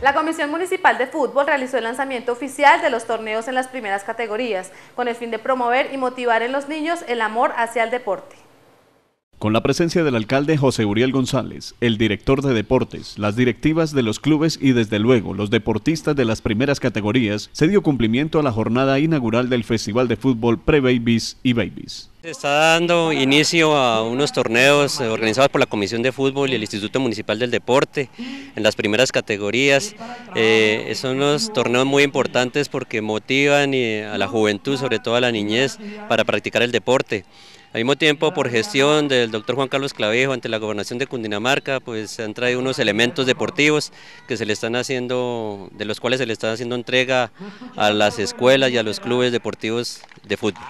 La Comisión Municipal de Fútbol realizó el lanzamiento oficial de los torneos en las primeras categorías, con el fin de promover y motivar en los niños el amor hacia el deporte con la presencia del alcalde José Uriel González, el director de deportes, las directivas de los clubes y desde luego los deportistas de las primeras categorías, se dio cumplimiento a la jornada inaugural del Festival de Fútbol Pre-Babies y Babies. Se está dando inicio a unos torneos organizados por la Comisión de Fútbol y el Instituto Municipal del Deporte en las primeras categorías. Eh, son unos torneos muy importantes porque motivan a la juventud, sobre todo a la niñez, para practicar el deporte. Al mismo tiempo, por gestión del doctor Juan Carlos Clavejo ante la gobernación de Cundinamarca, pues se han traído unos elementos deportivos que se le están haciendo, de los cuales se le está haciendo entrega a las escuelas y a los clubes deportivos de fútbol.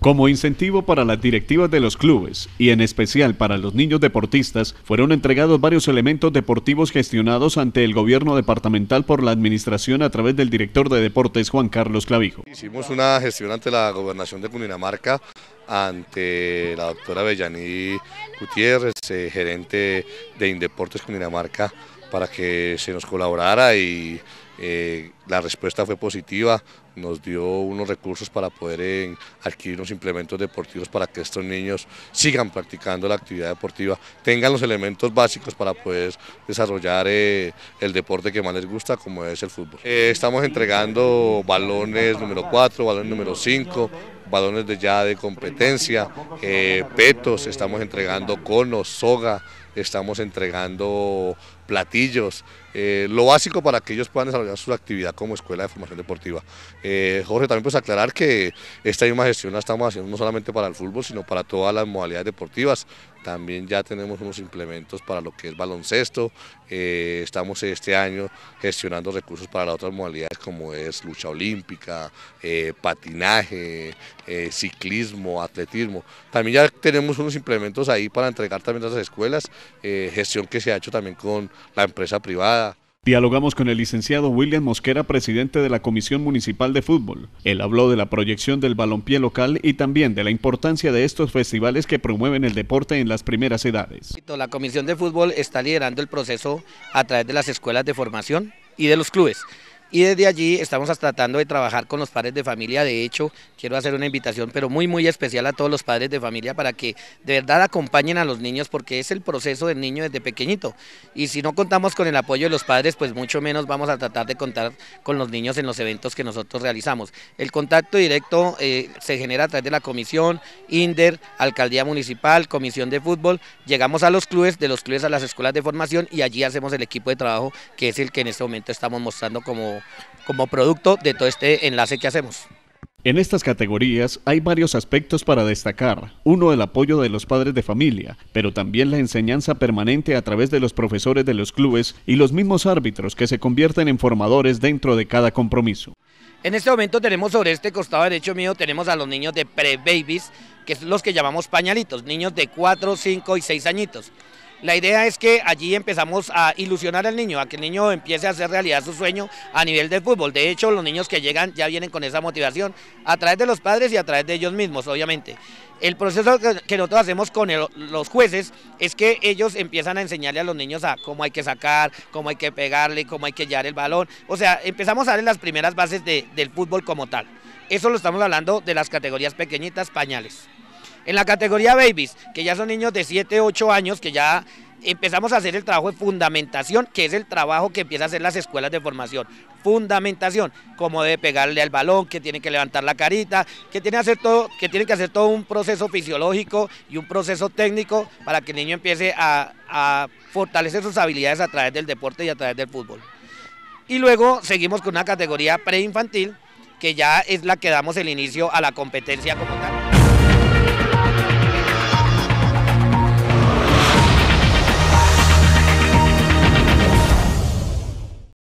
Como incentivo para las directivas de los clubes y en especial para los niños deportistas, fueron entregados varios elementos deportivos gestionados ante el gobierno departamental por la administración a través del director de deportes Juan Carlos Clavijo. Hicimos una gestión ante la gobernación de Cundinamarca, ante la doctora Bellani Gutiérrez, eh, gerente de Indeportes Cundinamarca, para que se nos colaborara y eh, la respuesta fue positiva, nos dio unos recursos para poder adquirir unos implementos deportivos para que estos niños sigan practicando la actividad deportiva, tengan los elementos básicos para poder desarrollar eh, el deporte que más les gusta, como es el fútbol. Eh, estamos entregando balones número 4, balones número 5, balones de ya de competencia, petos, estamos entregando conos, soga, estamos entregando platillos, eh, lo básico para que ellos puedan desarrollar su actividad como escuela de formación deportiva. Eh, Jorge, también pues aclarar que esta misma gestión la estamos haciendo no solamente para el fútbol, sino para todas las modalidades deportivas. También ya tenemos unos implementos para lo que es baloncesto. Eh, estamos este año gestionando recursos para las otras modalidades como es lucha olímpica, patinaje, ciclismo, atletismo. También ya tenemos unos implementos ahí para entregar también a las escuelas eh, gestión que se ha hecho también con la empresa privada. Dialogamos con el licenciado William Mosquera, presidente de la Comisión Municipal de Fútbol. Él habló de la proyección del balompié local y también de la importancia de estos festivales que promueven el deporte en las primeras edades. La Comisión de Fútbol está liderando el proceso a través de las escuelas de formación y de los clubes y desde allí estamos tratando de trabajar con los padres de familia. De hecho, quiero hacer una invitación, pero muy, muy especial a todos los padres de familia para que de verdad acompañen a los niños porque es el proceso del niño desde pequeñito. Y si no contamos con el apoyo de los padres, pues mucho menos vamos a tratar de contar con los niños en los eventos que nosotros realizamos. El contacto directo eh, se genera a través de la comisión, INDER, Alcaldía Municipal, Comisión de Fútbol. Llegamos a los clubes, de los clubes a las escuelas de formación y allí hacemos el equipo de trabajo que es el que en este momento estamos mostrando como como, producto de todo este enlace que hacemos. En estas categorías hay varios aspectos para destacar. Uno, el apoyo de los padres de familia, pero también la enseñanza permanente a través de los profesores de los clubes y los mismos árbitros que se convierten en formadores dentro de cada compromiso. En este momento tenemos sobre este costado derecho mío, tenemos a los niños de pre-babies, que es los que llamamos pañalitos, niños de 4, 5 y 6 añitos. La idea es que allí empezamos a ilusionar al niño, a que el niño empiece a hacer realidad su sueño a nivel del fútbol. De hecho, los niños que llegan ya vienen con esa motivación a través de los padres y a través de ellos mismos, obviamente. El proceso que nosotros hacemos con los jueces es que ellos empiezan a enseñarle a los niños a cómo hay que sacar, cómo hay que pegarle, cómo hay que llevar el balón. O sea, empezamos a darle las primeras bases del fútbol como tal. Eso lo estamos hablando de las categorías pequeñitas, pañales. En la categoría babies, que ya son niños de 7, 8 años, que ya empezamos a hacer el trabajo de fundamentación, que es el trabajo que empieza a hacer las escuelas de formación. Fundamentación, como debe pegarle al balón, que tiene que levantar la carita, que tiene que hacer todo, que que hacer todo un proceso fisiológico y un proceso técnico para que el niño empiece a, a fortalecer sus habilidades a través del deporte y a través del fútbol. Y luego seguimos con una categoría preinfantil, que ya es la que damos el inicio a la competencia como tal.